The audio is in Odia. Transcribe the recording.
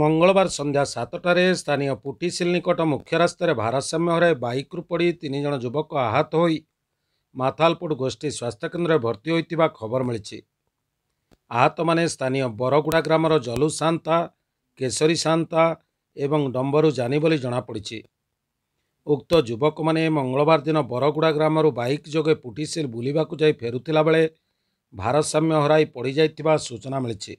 ମଙ୍ଗଳବାର ସନ୍ଧ୍ୟା ସାତଟାରେ ସ୍ଥାନୀୟ ପୁଟିସିଲ୍ ନିକଟ ମୁଖ୍ୟ ରାସ୍ତାରେ ଭାରସାମ୍ୟ ହରାଇ ବାଇକ୍ରୁ ପଡ଼ି ତିନି ଜଣ ଯୁବକ ଆହତ ହୋଇ ମାଥାଲପୁଟ ଗୋଷ୍ଠୀ ସ୍ୱାସ୍ଥ୍ୟକେନ୍ଦ୍ରରେ ଭର୍ତ୍ତି ହୋଇଥିବା ଖବର ମିଳିଛି ଆହତମାନେ ସ୍ଥାନୀୟ ବରଗୁଡ଼ା ଗ୍ରାମର ଜଲୁ ସାନ୍ତା କେଶରୀ ସାନ୍ତା ଏବଂ ଡମ୍ବରୁ ଜାନି ବୋଲି ଜଣାପଡ଼ିଛି ଉକ୍ତ ଯୁବକମାନେ ମଙ୍ଗଳବାର ଦିନ ବରଗୁଡ଼ା ଗ୍ରାମରୁ ବାଇକ୍ ଯୋଗେ ପୁଟିସିଲ୍ ବୁଲିବାକୁ ଯାଇ ଫେରୁଥିଲା ବେଳେ ଭାରସାମ୍ୟ ହରାଇ ପଡ଼ିଯାଇଥିବା ସୂଚନା ମିଳିଛି